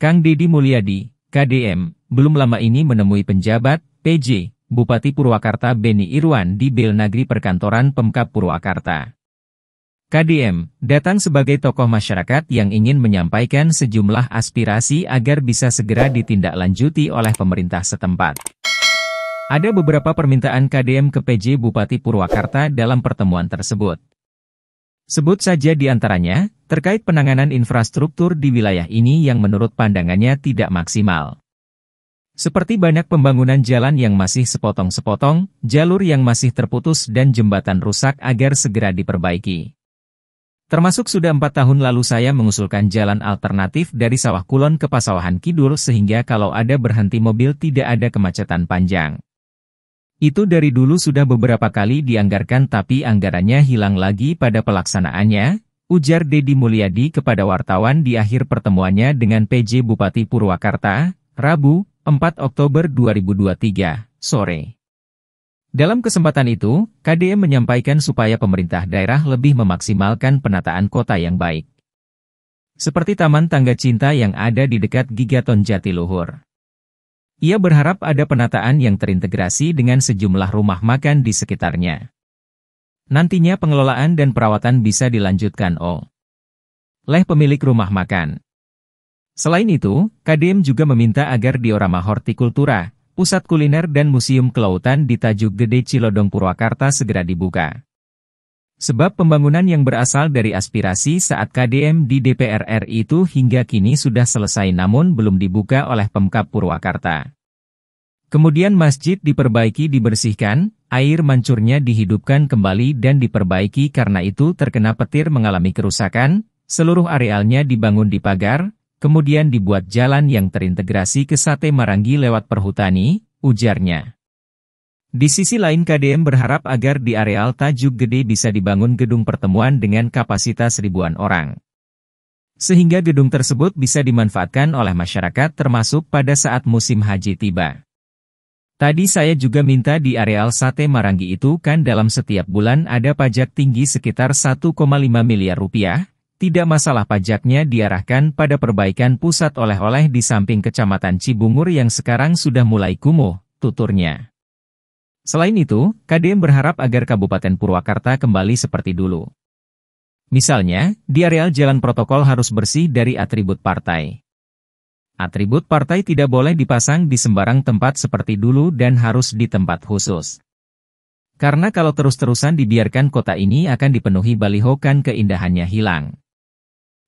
Kang Dedi Mulyadi, KDM, belum lama ini menemui penjabat, PJ, Bupati Purwakarta Beni Irwan di Bel Belnagri Perkantoran Pemkap Purwakarta. KDM, datang sebagai tokoh masyarakat yang ingin menyampaikan sejumlah aspirasi agar bisa segera ditindaklanjuti oleh pemerintah setempat. Ada beberapa permintaan KDM ke PJ Bupati Purwakarta dalam pertemuan tersebut. Sebut saja di antaranya, terkait penanganan infrastruktur di wilayah ini yang menurut pandangannya tidak maksimal. Seperti banyak pembangunan jalan yang masih sepotong-sepotong, jalur yang masih terputus dan jembatan rusak agar segera diperbaiki. Termasuk sudah empat tahun lalu saya mengusulkan jalan alternatif dari Sawah Kulon ke Pasawahan Kidul sehingga kalau ada berhenti mobil tidak ada kemacetan panjang. Itu dari dulu sudah beberapa kali dianggarkan tapi anggarannya hilang lagi pada pelaksanaannya, ujar Dedi Mulyadi kepada wartawan di akhir pertemuannya dengan PJ Bupati Purwakarta, Rabu, 4 Oktober 2023, sore. Dalam kesempatan itu, KDM menyampaikan supaya pemerintah daerah lebih memaksimalkan penataan kota yang baik. Seperti Taman Tangga Cinta yang ada di dekat Gigaton Jatiluhur. Ia berharap ada penataan yang terintegrasi dengan sejumlah rumah makan di sekitarnya. Nantinya pengelolaan dan perawatan bisa dilanjutkan oleh oh. pemilik rumah makan. Selain itu, KDM juga meminta agar diorama hortikultura, pusat kuliner dan museum kelautan di Tajuk Gede Cilodong Purwakarta segera dibuka. Sebab pembangunan yang berasal dari aspirasi saat KDM di DPR RI itu hingga kini sudah selesai namun belum dibuka oleh Pemkap Purwakarta. Kemudian masjid diperbaiki dibersihkan, air mancurnya dihidupkan kembali dan diperbaiki karena itu terkena petir mengalami kerusakan, seluruh arealnya dibangun di pagar, kemudian dibuat jalan yang terintegrasi ke Sate Marangi lewat perhutani, ujarnya. Di sisi lain KDM berharap agar di areal Tajuk Gede bisa dibangun gedung pertemuan dengan kapasitas ribuan orang. Sehingga gedung tersebut bisa dimanfaatkan oleh masyarakat termasuk pada saat musim haji tiba. Tadi saya juga minta di areal sate Marangi itu kan dalam setiap bulan ada pajak tinggi sekitar 1,5 miliar rupiah, tidak masalah pajaknya diarahkan pada perbaikan pusat oleh-oleh di samping kecamatan Cibungur yang sekarang sudah mulai kumuh, tuturnya. Selain itu, KDM berharap agar Kabupaten Purwakarta kembali seperti dulu. Misalnya, di areal jalan protokol harus bersih dari atribut partai. Atribut partai tidak boleh dipasang di sembarang tempat seperti dulu dan harus di tempat khusus. Karena kalau terus-terusan dibiarkan kota ini akan dipenuhi baliho kan keindahannya hilang.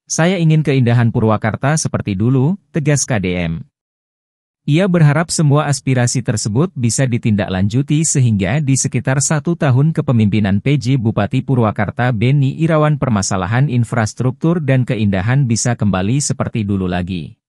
Saya ingin keindahan Purwakarta seperti dulu, tegas KDM. Ia berharap semua aspirasi tersebut bisa ditindaklanjuti sehingga di sekitar satu tahun kepemimpinan PJ Bupati Purwakarta Beni Irawan permasalahan infrastruktur dan keindahan bisa kembali seperti dulu lagi.